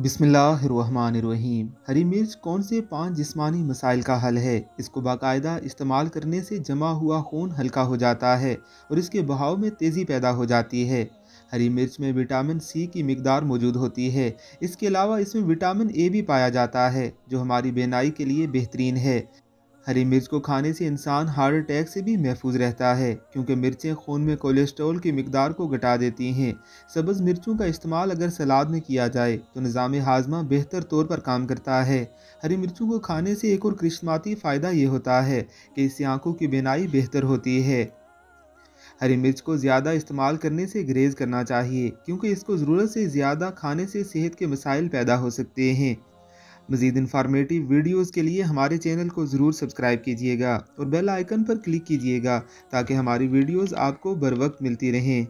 बिसमीम हरी मिर्च कौन से पांच जिस्मानी मसाइल का हल है इसको बाकायदा इस्तेमाल करने से जमा हुआ खून हल्का हो जाता है और इसके बहाव में तेज़ी पैदा हो जाती है हरी मिर्च में विटामिन सी की मकदार मौजूद होती है इसके अलावा इसमें विटामिन ए भी पाया जाता है जो हमारी बेनाई के लिए बेहतरीन है हरी मिर्च को खाने से इंसान हार्ट अटैक से भी महफूज रहता है क्योंकि मिर्चें खून में कोलेस्ट्रॉल की मकदार को घटा देती हैं सब्ज़ मिर्चों का इस्तेमाल अगर सलाद में किया जाए तो निज़ाम हाजमा बेहतर तौर पर काम करता है हरी मिर्चों को खाने से एक और करिश्माती फ़ायदा ये होता है कि इससे आँखों की बिनाई बेहतर होती है हरी मिर्च को ज़्यादा इस्तेमाल करने से ग्रेज करना चाहिए क्योंकि इसको ज़रूरत से ज़्यादा खाने से सेहत के मसाइल पैदा हो सकते हैं मजीद इन्फॉर्मेटिव वीडियोज़ के लिए हमारे चैनल को ज़रूर सब्सक्राइब कीजिएगा और बेल आइकन पर क्लिक कीजिएगा ताकि हमारी वीडियोज़ आपको बर वक्त मिलती रहें